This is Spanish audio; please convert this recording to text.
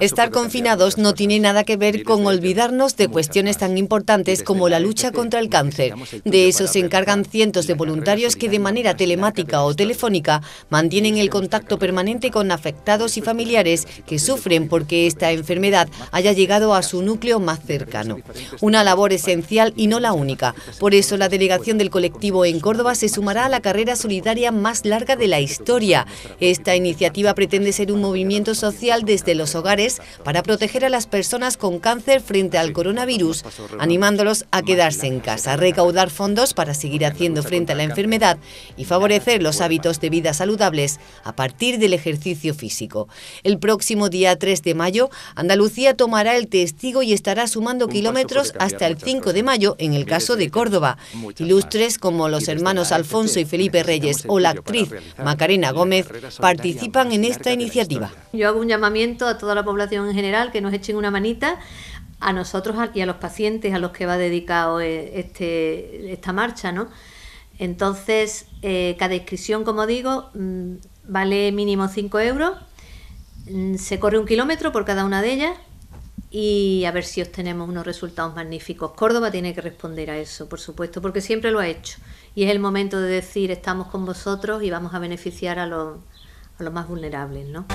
Estar confinados no tiene nada que ver con olvidarnos de cuestiones tan importantes como la lucha contra el cáncer. De eso se encargan cientos de voluntarios que de manera telemática o telefónica mantienen el contacto permanente con afectados y familiares que sufren porque esta enfermedad haya llegado a su núcleo más cercano. Una labor esencial y no la única. Por eso la delegación del colectivo en Córdoba se sumará a la carrera solidaria más larga de la historia. Esta iniciativa pretende ser un movimiento social desde los hogares para proteger a las personas con cáncer frente al coronavirus, animándolos a quedarse en casa, recaudar fondos para seguir haciendo frente a la enfermedad y favorecer los hábitos de vida saludables a partir del ejercicio físico. El próximo día 3 de mayo, Andalucía tomará el testigo y estará sumando kilómetros hasta el 5 de mayo en el caso de Córdoba. Ilustres como los hermanos Alfonso y Felipe Reyes o la actriz Macarena Gómez participan en esta iniciativa. Yo hago un llamamiento a todos a la población en general, que nos echen una manita a nosotros y a los pacientes a los que va dedicado eh, este, esta marcha, ¿no? Entonces, eh, cada inscripción, como digo, mm, vale mínimo 5 euros, mm, se corre un kilómetro por cada una de ellas y a ver si obtenemos unos resultados magníficos. Córdoba tiene que responder a eso, por supuesto, porque siempre lo ha hecho. Y es el momento de decir, estamos con vosotros y vamos a beneficiar a los, más vulnerables, ¿no?